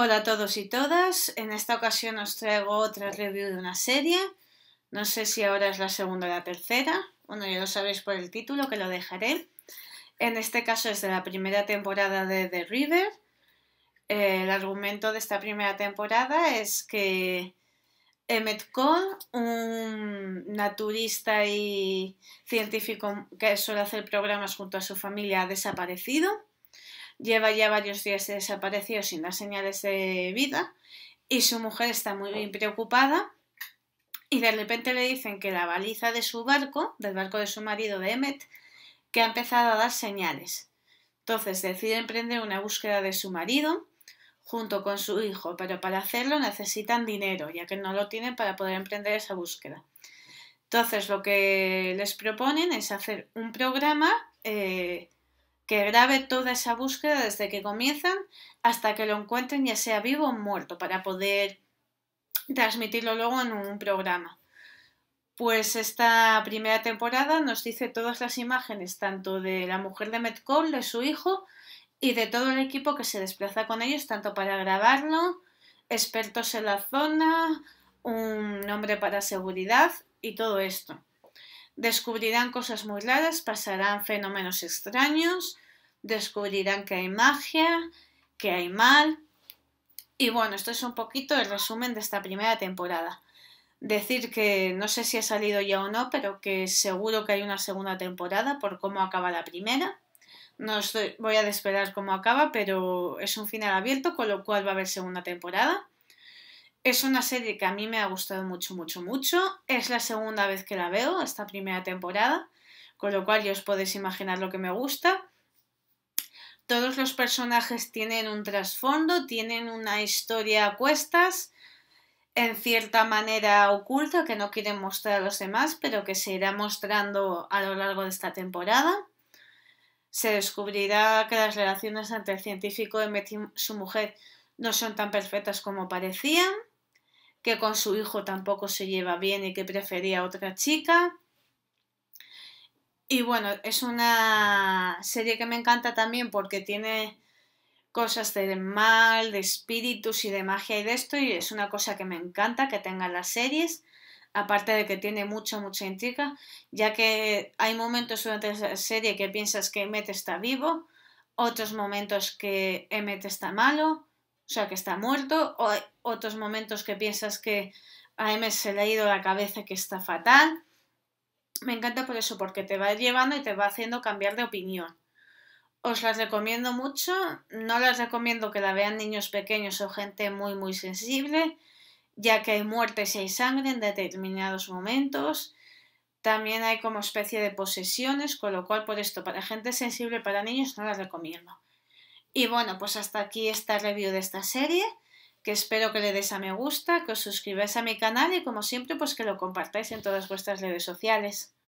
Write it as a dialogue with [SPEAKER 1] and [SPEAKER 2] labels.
[SPEAKER 1] Hola a todos y todas, en esta ocasión os traigo otra review de una serie, no sé si ahora es la segunda o la tercera, bueno ya lo sabéis por el título que lo dejaré, en este caso es de la primera temporada de The River, el argumento de esta primera temporada es que Emmet Cole, un naturista y científico que suele hacer programas junto a su familia, ha desaparecido lleva ya varios días desaparecido sin dar señales de vida y su mujer está muy bien preocupada y de repente le dicen que la baliza de su barco, del barco de su marido de Emmet, que ha empezado a dar señales. Entonces decide emprender una búsqueda de su marido junto con su hijo, pero para hacerlo necesitan dinero, ya que no lo tienen para poder emprender esa búsqueda. Entonces lo que les proponen es hacer un programa eh, que grabe toda esa búsqueda desde que comienzan hasta que lo encuentren, ya sea vivo o muerto, para poder transmitirlo luego en un programa. Pues esta primera temporada nos dice todas las imágenes, tanto de la mujer de Metcalf, de su hijo y de todo el equipo que se desplaza con ellos, tanto para grabarlo, expertos en la zona, un hombre para seguridad y todo esto. Descubrirán cosas muy raras, pasarán fenómenos extraños, descubrirán que hay magia, que hay mal. Y bueno, esto es un poquito el resumen de esta primera temporada. Decir que no sé si ha salido ya o no, pero que seguro que hay una segunda temporada por cómo acaba la primera. No voy a esperar cómo acaba, pero es un final abierto, con lo cual va a haber segunda temporada. Es una serie que a mí me ha gustado mucho, mucho, mucho. Es la segunda vez que la veo, esta primera temporada, con lo cual ya os podéis imaginar lo que me gusta. Todos los personajes tienen un trasfondo, tienen una historia a cuestas, en cierta manera oculta, que no quieren mostrar a los demás, pero que se irá mostrando a lo largo de esta temporada. Se descubrirá que las relaciones entre el científico y su mujer no son tan perfectas como parecían que con su hijo tampoco se lleva bien y que prefería otra chica. Y bueno, es una serie que me encanta también porque tiene cosas de mal, de espíritus y de magia y de esto, y es una cosa que me encanta que tengan las series, aparte de que tiene mucha, mucha intriga, ya que hay momentos durante la serie que piensas que Emmet está vivo, otros momentos que Emmet está malo, o sea, que está muerto, o hay otros momentos que piensas que a M se le ha ido la cabeza que está fatal. Me encanta por eso, porque te va llevando y te va haciendo cambiar de opinión. Os las recomiendo mucho, no las recomiendo que la vean niños pequeños o gente muy muy sensible, ya que hay muertes y hay sangre en determinados momentos. También hay como especie de posesiones, con lo cual por esto, para gente sensible, para niños no las recomiendo. Y bueno, pues hasta aquí esta review de esta serie, que espero que le des a me gusta, que os suscribáis a mi canal y como siempre pues que lo compartáis en todas vuestras redes sociales.